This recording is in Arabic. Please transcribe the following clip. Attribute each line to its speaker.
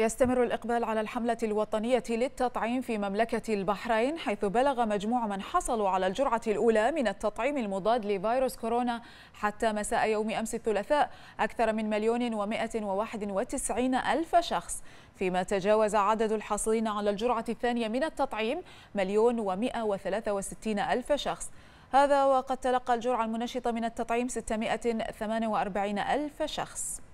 Speaker 1: يستمر
Speaker 2: الإقبال على الحملة الوطنية للتطعيم في مملكة البحرين حيث بلغ مجموع من حصلوا على الجرعة الأولى من التطعيم المضاد لفيروس كورونا حتى مساء يوم أمس الثلاثاء أكثر من مليون ومائة وواحد وتسعين ألف شخص فيما تجاوز عدد الحاصلين على الجرعة الثانية من التطعيم مليون ومائة وثلاثة وستين ألف شخص هذا وقد تلقى الجرعة المنشطة من التطعيم وأربعين ألف شخص